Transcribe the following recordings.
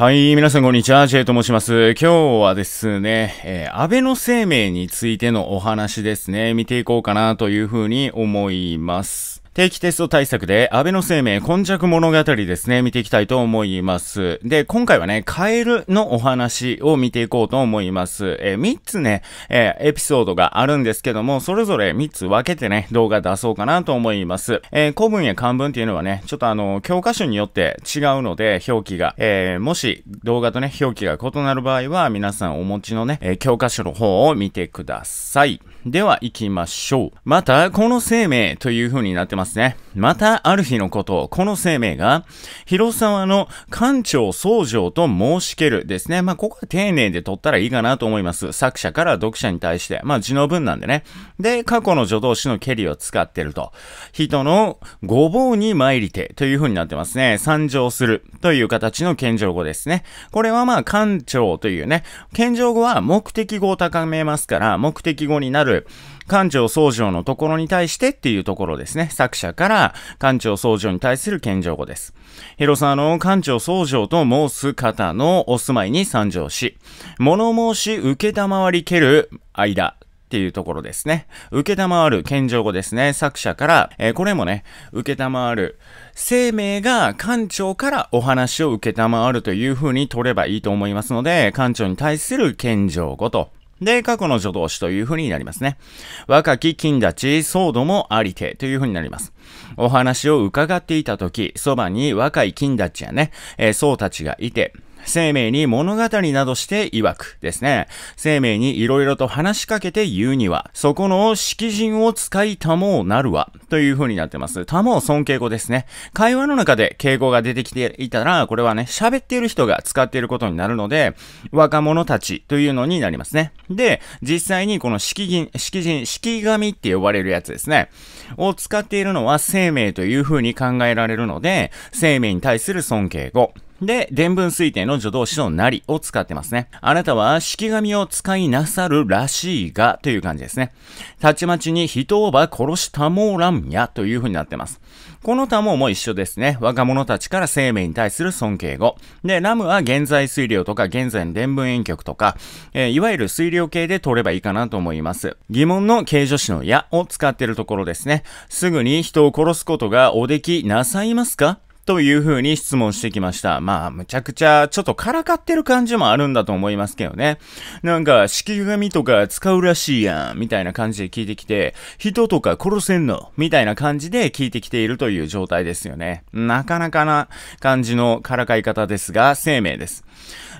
はい、皆さんこんにちは、J と申します。今日はですね、えー、安倍の生命についてのお話ですね、見ていこうかなというふうに思います。定期テスト対策で、安倍の生命、今弱物語ですね、見ていきたいと思います。で、今回はね、カエルのお話を見ていこうと思います。えー、3つね、えー、エピソードがあるんですけども、それぞれ3つ分けてね、動画出そうかなと思います。えー、古文や漢文っていうのはね、ちょっとあの、教科書によって違うので、表記が、えー、もし動画とね、表記が異なる場合は、皆さんお持ちのね、え教科書の方を見てください。では、行きましょう。また、この生命という風になってますますね。また、ある日のこと、を、この声明が、広沢の館長総長と申しけるですね。まあ、ここは丁寧で取ったらいいかなと思います。作者から読者に対して、まあ、字の文なんでね。で、過去の助動詞のケリを使ってると。人のごぼうに参りてという風になってますね。参上するという形の謙譲語ですね。これはまあ、館長というね、謙譲語は目的語を高めますから、目的語になる。館長総長のところに対してっていうところですね。作者から館長総長に対する謙譲語です。広沢の館長総長と申す方のお住まいに参上し、物申し受りける間、っていうところですね。受けたまわる、謙譲語ですね。作者から、えー、これもね、受けたまわる。生命が館長からお話を受けたまわるという風に取ればいいと思いますので、館長に対する謙譲語とで、過去の助動詞という風になりますね。若き金立ち、騒動もありてという風になります。お話を伺っていた時、そばに若い金立ちやね、えー、僧たちがいて、生命に物語などして曰くですね。生命に色々と話しかけて言うには、そこの色人を使いたもうなるわ、という風になってます。たもう尊敬語ですね。会話の中で敬語が出てきていたら、これはね、喋っている人が使っていることになるので、若者たちというのになりますね。で、実際にこの色人、色人、色神って呼ばれるやつですね。を使っているのは生命という風に考えられるので、生命に対する尊敬語。で、伝文推定の助動詞のなりを使ってますね。あなたは式紙を使いなさるらしいがという感じですね。たちまちに人をば殺したもらんやという風になってます。この他もも一緒ですね。若者たちから生命に対する尊敬語。で、ラムは現在推量とか現在の伝文遠曲とか、えー、いわゆる推量系で取ればいいかなと思います。疑問の形助詞のやを使っているところですね。すぐに人を殺すことがおできなさいますかというふうに質問してきました。まあ、むちゃくちゃ、ちょっとからかってる感じもあるんだと思いますけどね。なんか、式紙とか使うらしいやん、みたいな感じで聞いてきて、人とか殺せんの、みたいな感じで聞いてきているという状態ですよね。なかなかな感じのからかい方ですが、生命です。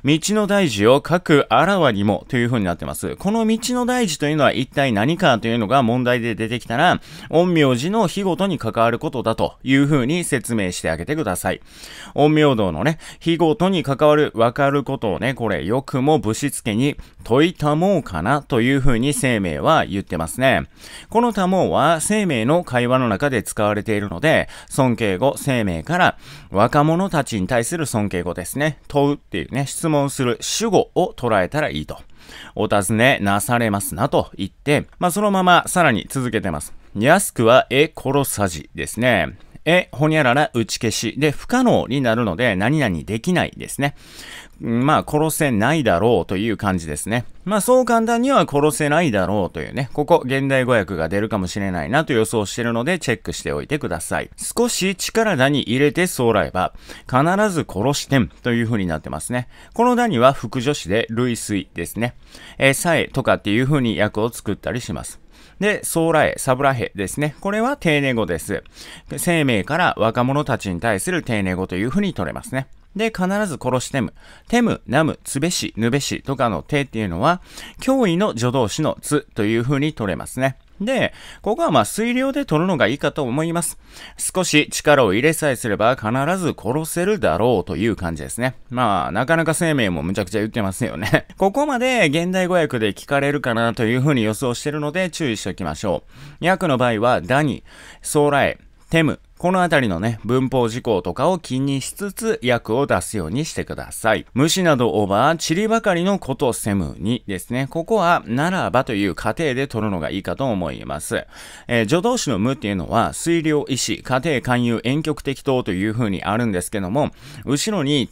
道の大事を各あらわにもという風になってます。この道の大事というのは一体何かというのが問題で出てきたら、陰陽師の日ごとに関わることだという風に説明してあげてください。陰陽道のね、日ごとに関わる、わかることをね、これ、よくもぶしつけに問いたもうかなという風に生命は言ってますね。このたもうは生命の会話の中で使われているので、尊敬語、生命から若者たちに対する尊敬語ですね。問うっていうね、質問問する主語を捉えたらいいと。お尋ねなされますなと言って、まあ、そのままさらに続けてます。安くはえ殺さじですね。え、ほにゃらら打ち消し。で、不可能になるので、何々できないですね。まあ、殺せないだろうという感じですね。まあ、そう簡単には殺せないだろうというね、ここ、現代語訳が出るかもしれないなと予想してるので、チェックしておいてください。少し力だに入れてそうらえば、必ず殺してんという風になってますね。このだには副助詞で類推ですね。えー、さえとかっていう風に訳を作ったりします。で、ソーラエ、サブラヘですね。これは丁寧語です。生命から若者たちに対する丁寧語というふうに取れますね。で、必ず殺してむ。てむ、なむ、つべし、ぬべしとかの手っていうのは、脅威の助動詞のつというふうに取れますね。で、ここはまあ水量で取るのがいいかと思います。少し力を入れさえすれば必ず殺せるだろうという感じですね。まあ、なかなか生命もむちゃくちゃ言ってますよね ここまで現代語訳で聞かれるかなというふうに予想してるので注意しておきましょう。訳の場合は、ダニ、ソーラエ、テム、このあたりのね、文法事項とかを気にしつつ訳を出すようにしてください。無視などオーバー、散りばかりのことせむにですね。ここは、ならばという過程で取るのがいいかと思います。えー、助動詞の無っていうのは、水量意志、過程勧誘、遠曲適当という風にあるんですけども、後ろに、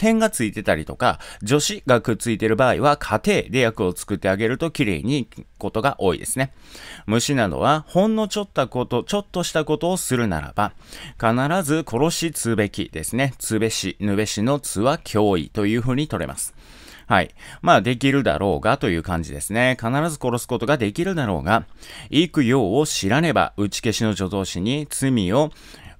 点がついてたりとか、助詞がくっついてる場合は、家庭で訳を作ってあげると綺麗にくことが多いですね。虫などは、ほんのちょっとこと、ちょっとしたことをするならば、必ず殺しつべきですね。つべし、ぬべしのつは脅威という風に取れます。はい。まあ、できるだろうがという感じですね。必ず殺すことができるだろうが、行くようを知らねば、打ち消しの助動詞に罪を、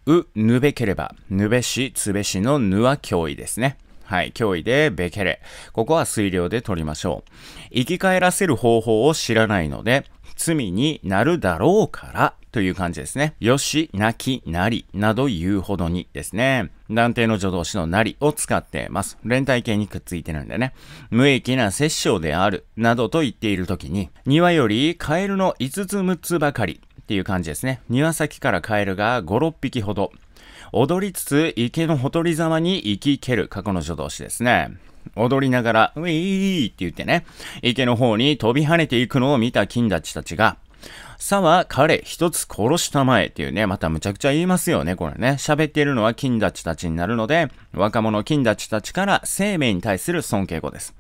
う、ぬべければ、ぬべし、つべしのぬは脅威ですね。はい、脅威でベケレ。ここは水量で取りましょう。生き返らせる方法を知らないので、罪になるだろうからという感じですね。よし、なき、なり、など言うほどにですね。断定の助動詞のなりを使ってます。連帯形にくっついてるんでね。無益な殺生である、などと言っているときに、庭よりカエルの5つ6つばかりっていう感じですね。庭先からカエルが5、6匹ほど。踊りつつ池のほとり沢に行きける過去の助動詞ですね。踊りながら、ウィーって言ってね、池の方に飛び跳ねていくのを見た金たちたちが、さは彼一つ殺したまえっていうね、またむちゃくちゃ言いますよね、これね。喋っているのは金たちたちになるので、若者金たちたちから生命に対する尊敬語です。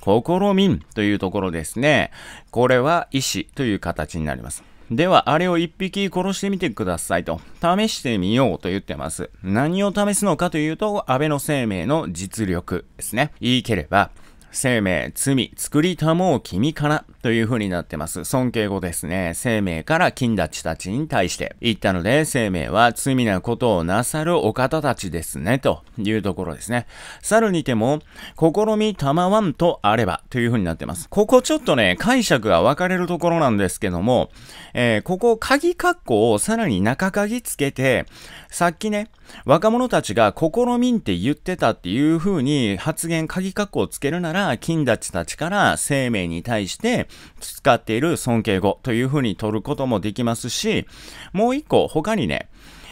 心民というところですね。これは意志という形になります。では、あれを一匹殺してみてくださいと、試してみようと言ってます。何を試すのかというと、安倍の生命の実力ですね。いいければ、生命、罪、作りたもう君からという風になってます。尊敬語ですね。生命から金立ちたちに対して言ったので、生命は罪なことをなさるお方たちですね、というところですね。猿にても、試みたまわんとあればという風になってます。ここちょっとね、解釈が分かれるところなんですけども、えー、ここ鍵括弧をさらに中鍵つけて、さっきね、若者たちが試みんって言ってたっていう風に発言鍵括弧をつけるなら、ら金たちたちから生命に対して使っている尊敬語というふうに取ることもできますし、もう一個他にね、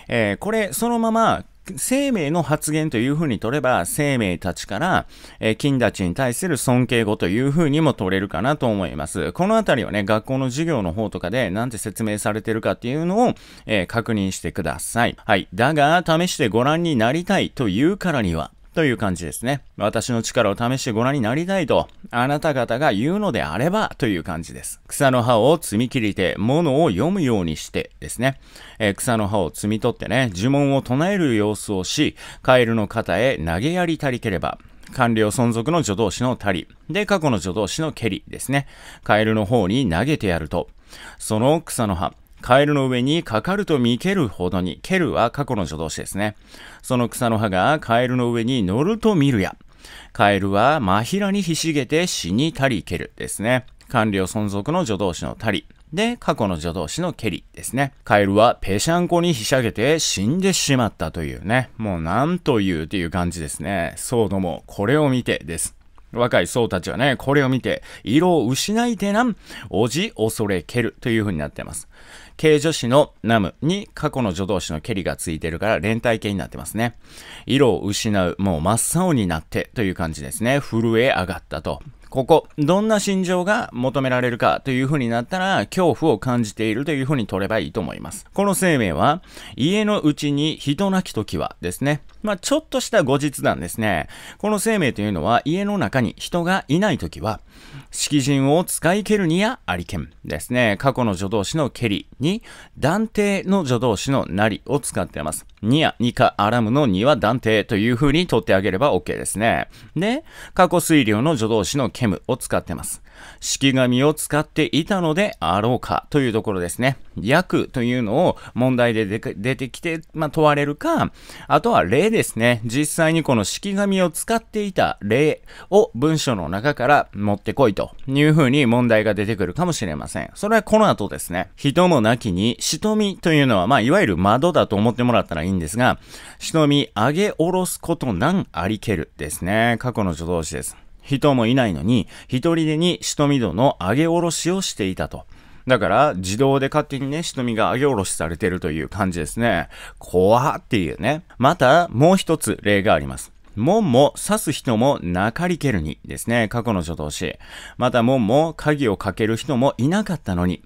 えー、これそのまま生命の発言というふうに取れば、生命たちから、えー、金たちに対する尊敬語というふうにも取れるかなと思います。このあたりをね、学校の授業の方とかでなんて説明されてるかっていうのを、えー、確認してください。はい。だが、試してご覧になりたいというからには、という感じですね。私の力を試してご覧になりたいと、あなた方が言うのであればという感じです。草の葉を摘み切りて、物を読むようにしてですね、えー、草の葉を摘み取ってね、呪文を唱える様子をし、カエルの肩へ投げやりたりければ、官僚存続の助動詞のたり、で、過去の助動詞の蹴りですね。カエルの方に投げてやると、その草の葉、カエルの上にかかると見けるほどに、蹴るは過去の助動詞ですね。その草の葉がカエルの上に乗ると見るや。カエルは真平にひしげて死にたり蹴るですね。官僚存続の助動詞のたり。で、過去の助動詞の蹴りですね。カエルはぺしゃんこにひしゃげて死んでしまったというね。もうなんというという感じですね。そうども、これを見てです。若い僧たちはね、これを見て、色を失いてなん、おじ恐れ蹴るという風になってます。軽助詞のナムに過去の助動詞のけりがついてるから連帯形になってますね。色を失う、もう真っ青になってという感じですね。震え上がったと。ここ、どんな心情が求められるかという風になったら、恐怖を感じているという風に取ればいいと思います。この生命は、家のうちに人なき時はですね。まあ、ちょっとした後日談ですね。この生命というのは、家の中に人がいない時は、色人を使い蹴るにやありけんですね。過去の助動詞の蹴りに、断定の助動詞のなりを使っています。ニア、ニカ、アラムの2は断定という風に取ってあげれば OK ですね。で、過去推量の助動詞のケムを使ってます。式紙を使っていたのであろうかというところですね。訳というのを問題で出てきて、まあ、問われるか、あとは例ですね。実際にこの式紙を使っていた例を文章の中から持ってこいというふうに問題が出てくるかもしれません。それはこの後ですね。人もなきに、瞳というのは、まあ、いわゆる窓だと思ってもらったらいいんですが、瞳上げ下ろすことなんありけるですね。過去の助動詞です。人もいないのに、一人でにしとみ戸の上げ下ろしをしていたと。だから、自動で勝手にね、瞳が上げ下ろしされてるという感じですね。怖っていうね。また、もう一つ例があります。門も刺す人も中りけるにですね。過去の助動詞。また門も鍵をかける人もいなかったのに、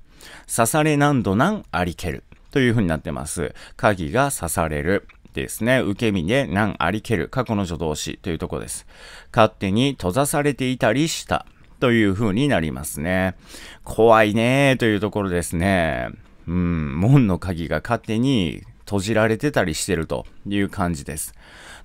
刺され何度何ありける。という風になってます。鍵が刺される。ですね。受け身で難ありける。過去の助動詞というとこです。勝手に閉ざされていたりした。という風になりますね。怖いねーというところですね。うん、門の鍵が勝手に閉じられてたりしてるという感じです。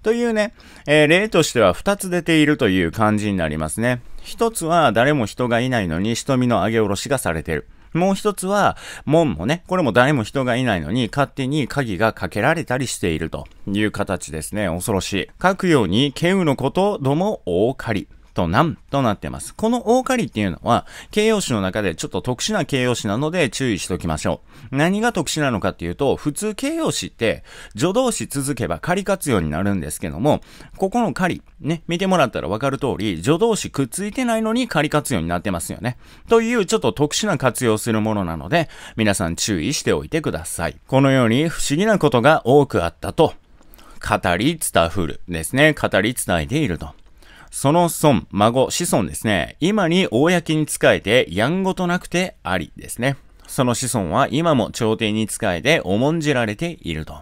というね、えー、例としては2つ出ているという感じになりますね。1つは誰も人がいないのに瞳の上げ下ろしがされてる。もう一つは、門もね、これも誰も人がいないのに、勝手に鍵がかけられたりしているという形ですね。恐ろしい。書くように、剣雨のことども大狩り。と難となってます。この大借りっていうのは、形容詞の中でちょっと特殊な形容詞なので注意しておきましょう。何が特殊なのかっていうと、普通形容詞って助動詞続けば仮活用になるんですけども、ここの仮、ね、見てもらったらわかる通り、助動詞くっついてないのに仮活用になってますよね。というちょっと特殊な活用するものなので、皆さん注意しておいてください。このように不思議なことが多くあったと、語り伝ふるですね。語り伝えていると。その孫、孫、子孫ですね。今に公に仕えて、やんごとなくてありですね。その子孫は今も朝廷に仕えて重んじられていると。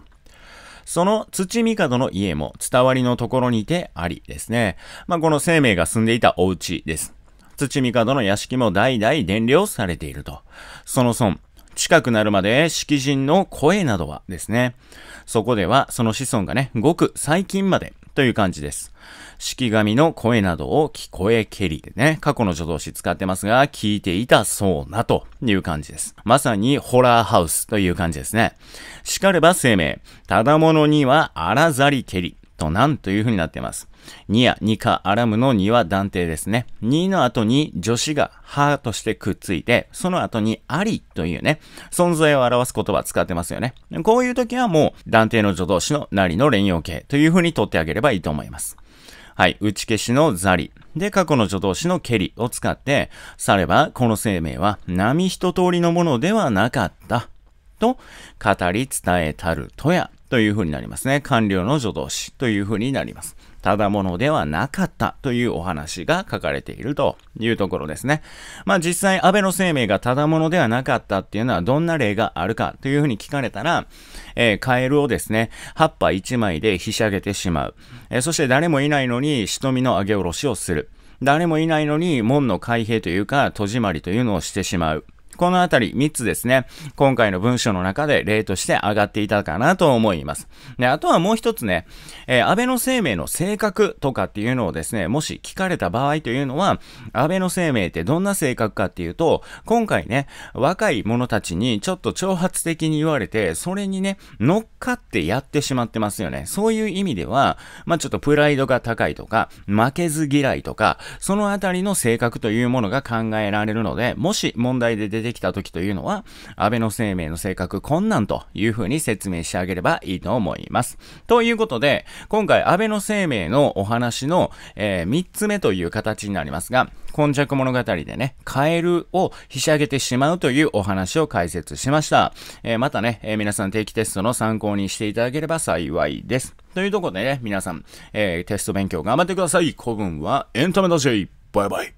その土帝の家も伝わりのところにてありですね。まあ、この生命が住んでいたお家です。土帝の屋敷も代々伝領されていると。その孫、近くなるまで式人の声などはですね。そこではその子孫がね、ごく最近までという感じです。式神の声などを聞こえけりでね、過去の助動詞使ってますが、聞いていたそうなという感じです。まさにホラーハウスという感じですね。叱れば生命、ただ者にはあらざりけりとなんという風になっています。ニやニカアラムのニは断定ですね。ニの後に助詞がハとしてくっついて、その後にありというね、存在を表す言葉使ってますよね。こういう時はもう断定の助動詞のなりの連用形という風に取ってあげればいいと思います。はい。打ち消しのザリ。で、過去の助動詞のけりを使って、されば、この生命は、波一通りのものではなかった。と、語り伝えたるとや、という風になりますね。完了の助動詞という風になります。ただものではなかったというお話が書かれているというところですね。まあ実際、安倍の生命がただものではなかったっていうのはどんな例があるかというふうに聞かれたら、えー、カエルをですね、葉っぱ1枚でひしゃげてしまう。えー、そして誰もいないのに、瞳の上げ下ろしをする。誰もいないのに門の開閉というか戸締まりというのをしてしまう。このあたり3つですね、今回の文章の中で例として挙がっていたかなと思います。で、あとはもう一つね、えー、安倍の生命の性格とかっていうのをですね、もし聞かれた場合というのは、安倍の生命ってどんな性格かっていうと、今回ね、若い者たちにちょっと挑発的に言われて、それにね、乗っかってやってしまってますよね。そういう意味では、まあ、ちょっとプライドが高いとか、負けず嫌いとか、そのあたりの性格というものが考えられるので、もし問題で出てできた時というのは、安倍の生命の性格困難というふうに説明してあげればいいと思います。ということで、今回安倍の生命のお話の、えー、3つ目という形になりますが、今昔物語でね、カエルをひしゃげてしまうというお話を解説しました。えー、またね、えー、皆さん定期テストの参考にしていただければ幸いです。というところでね、皆さん、えー、テスト勉強頑張ってください。古文はエンタメだし。バイバイ。